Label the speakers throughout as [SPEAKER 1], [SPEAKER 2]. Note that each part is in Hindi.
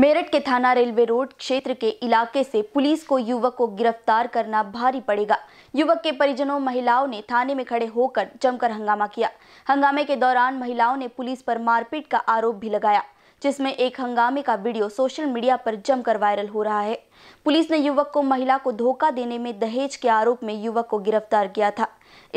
[SPEAKER 1] मेरठ के थाना रेलवे रोड क्षेत्र के इलाके से पुलिस को युवक को गिरफ्तार करना भारी पड़ेगा युवक के परिजनों महिलाओं ने थाने में खड़े होकर जमकर हंगामा किया हंगामे के दौरान महिलाओं ने पुलिस पर मारपीट का आरोप भी लगाया जिसमें एक हंगामे का वीडियो सोशल मीडिया पर जमकर वायरल हो रहा है पुलिस ने युवक को महिला को धोखा देने में दहेज के आरोप में युवक को गिरफ्तार किया था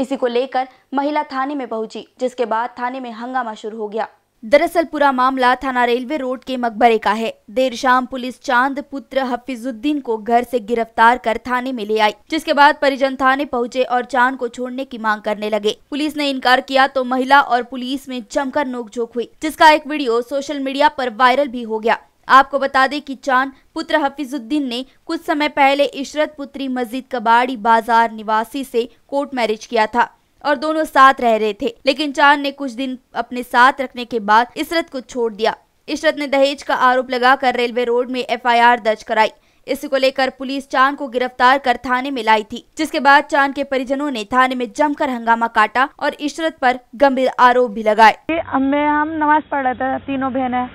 [SPEAKER 1] इसी को लेकर महिला थाने में पहुंची जिसके बाद थाने में हंगामा शुरू हो गया दरअसल पूरा मामला थाना रेलवे रोड के मकबरे का है देर शाम पुलिस चांद पुत्र हफीजुद्दीन को घर से गिरफ्तार कर थाने में ले आई जिसके बाद परिजन थाने पहुंचे और चांद को छोड़ने की मांग करने लगे पुलिस ने इनकार किया तो महिला और पुलिस में जमकर नोकझोंक हुई जिसका एक वीडियो सोशल मीडिया पर वायरल भी हो गया आपको बता दें कि चांद पुत्र हफीजुद्दीन ने कुछ समय पहले इशरत पुत्री मस्जिद कबाड़ी बाजार निवासी से कोर्ट मैरिज किया था और दोनों साथ रह रहे थे लेकिन चांद ने कुछ दिन अपने साथ रखने के बाद इसरत को छोड़ दिया इशरत ने दहेज का आरोप लगाकर रेलवे रोड में एफआईआर दर्ज कराई इसी को लेकर पुलिस चांद को गिरफ्तार कर थाने में लाई थी जिसके बाद चांद के परिजनों ने थाने में जमकर हंगामा काटा और इशरत पर गंभीर आरोप भी लगाए हमें हम नमाज पढ़ रहे थे तीनों बहनें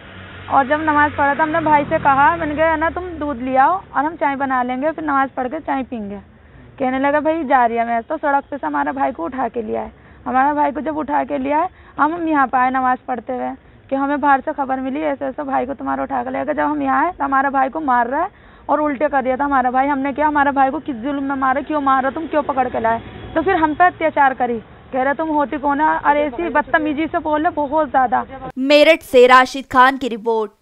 [SPEAKER 1] और जब नमाज पढ़ा था हमने भाई से कहा मैंने कहा ना
[SPEAKER 2] तुम दूध ले आओ और हम चाय बना लेंगे फिर नमाज पढ़ के चाय पीएंगे कहने लगा भाई जा रही है मैं तो सड़क पे से हमारा भाई को उठा के लिया है हमारा भाई को जब उठा के लिया है हम हम यहाँ पर आए नमाज़ पढ़ते हुए कि हमें बाहर से खबर मिली ऐसे ऐसे भाई को तुम्हारा उठा के लिया जब हम यहाँ आए तो हमारा भाई को मार रहा है और उल्टे कर दिया था हमारा भाई हमने क्या हमारे भाई को किस जुल्म में मारा क्यों मारा तुम क्यों पकड़ के लाए तो फिर हम पे अत्याचार करी कह रहे तुम होती कौन है और ऐसी बदतमीजी से बोल रहे बहुत ज्यादा मेरठ से राशिद खान की रिपोर्ट